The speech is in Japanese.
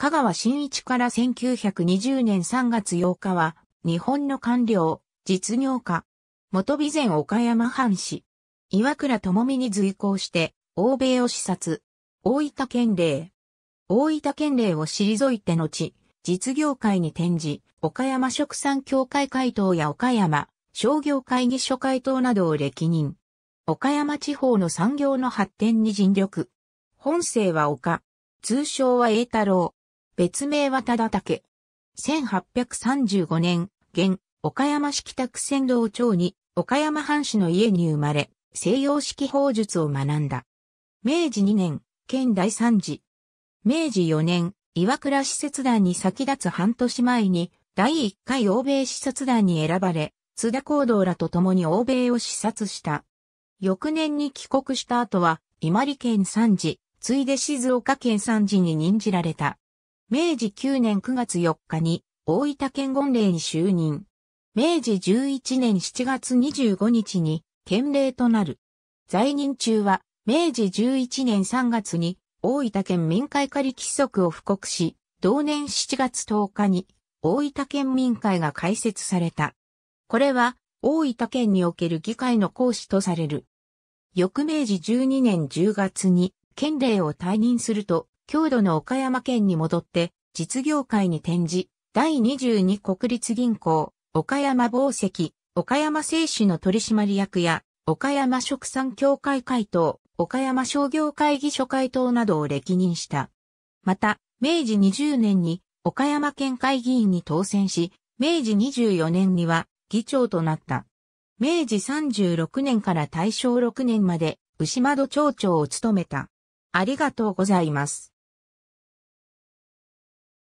香川新一から1920年3月8日は、日本の官僚、実業家、元備前岡山藩士、岩倉智美に随行して、欧米を視察、大分県令、大分県令を退いて後、実業界に転じ、岡山食産協会会頭や岡山商業会議所会頭などを歴任。岡山地方の産業の発展に尽力。本生は岡、通称は栄太郎。別名は忠竹。1835年、現、岡山市北区仙道町に、岡山藩士の家に生まれ、西洋式法術を学んだ。明治2年、県第三次。明治4年、岩倉使節団に先立つ半年前に、第1回欧米視察団に選ばれ、津田行動らと共に欧米を視察した。翌年に帰国した後は、伊万里県三次、ついで静岡県三次に任じられた。明治9年9月4日に大分県権令に就任。明治11年7月25日に県令となる。在任中は明治11年3月に大分県民会仮規則を布告し、同年7月10日に大分県民会が開設された。これは大分県における議会の講師とされる。翌明治12年10月に県令を退任すると、郷土の岡山県に戻って実業界に転じ、第22国立銀行、岡山宝石、岡山製紙の取締役や、岡山食産協会会頭、岡山商業会議所会頭などを歴任した。また、明治20年に岡山県会議員に当選し、明治24年には議長となった。明治36年から大正6年まで牛窓町長を務めた。ありがとうございます。